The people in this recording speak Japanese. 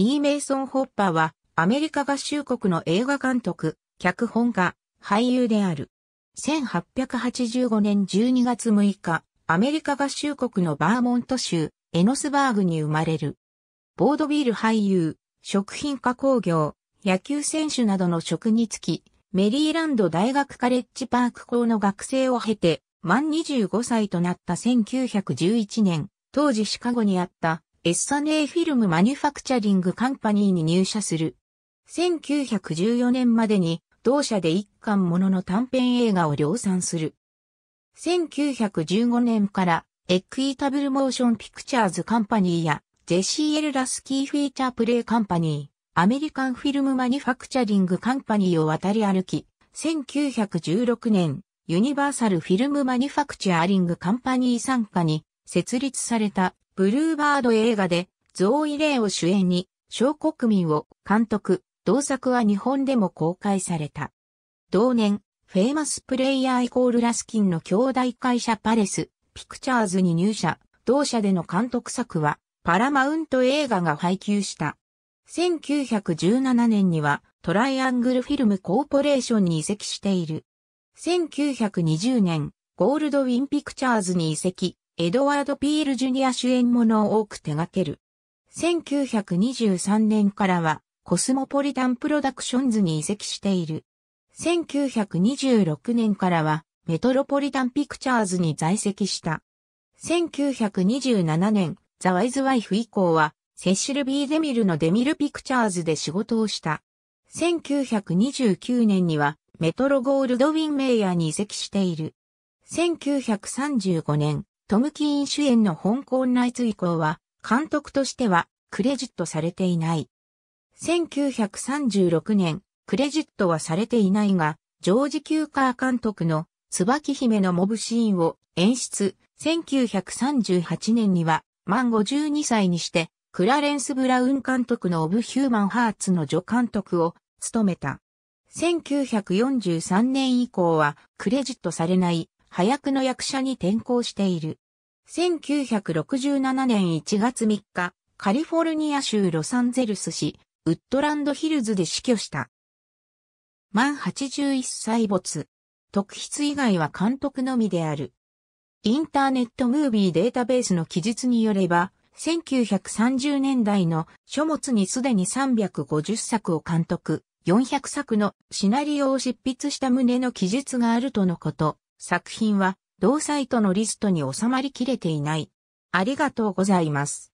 イー・メイソン・ホッパーは、アメリカ合衆国の映画監督、脚本家、俳優である。1885年12月6日、アメリカ合衆国のバーモント州、エノスバーグに生まれる。ボードビール俳優、食品加工業、野球選手などの職につき、メリーランド大学カレッジパーク校の学生を経て、満25歳となった1911年、当時シカゴにあったエッサネーフィルムマニュファクチャリングカンパニーに入社する。1914年までに同社で一巻ものの短編映画を量産する。1915年からエックイータブルモーションピクチャーズカンパニーやジェシー・エル・ラスキー・フィーチャープレイカンパニー、アメリカンフィルムマニュファクチャリングカンパニーを渡り歩き、1916年、ユニバーサル・フィルム・マニュファクチャーリング・カンパニー参加に設立されたブルーバード映画でゾーイ・レイを主演に、小国民を監督、同作は日本でも公開された。同年、フェイマスプレイヤーイコールラスキンの兄弟会社パレス、ピクチャーズに入社、同社での監督作は、パラマウント映画が配給した。1917年には、トライアングルフィルムコーポレーションに移籍している。1920年、ゴールドウィンピクチャーズに移籍、エドワード・ピール・ジュニア主演ものを多く手掛ける。1923年からは、コスモポリタンプロダクションズに移籍している。1926年からは、メトロポリタンピクチャーズに在籍した。1927年、ザ・ワイズ・ワイフ以降は、セシル・ビー・デミルのデミル・ピクチャーズで仕事をした。1929年には、メトロ・ゴールドウィン・メイヤーに移籍している。1935年、トム・キーン主演の香港ナイツ以降は、監督としてはクレジットされていない。1936年、クレジットはされていないが、ジョージ・キューカー監督の椿姫のモブシーンを演出。1938年には、満52歳にして、クラレンス・ブラウン監督のオブ・ヒューマン・ハーツの助監督を務めた。1943年以降はクレジットされない早くの役者に転向している。1967年1月3日、カリフォルニア州ロサンゼルス市、ウッドランドヒルズで死去した。満81歳没。特筆以外は監督のみである。インターネットムービーデータベースの記述によれば、1930年代の書物にすでに350作を監督、400作のシナリオを執筆した旨の記述があるとのこと。作品は同サイトのリストに収まりきれていない。ありがとうございます。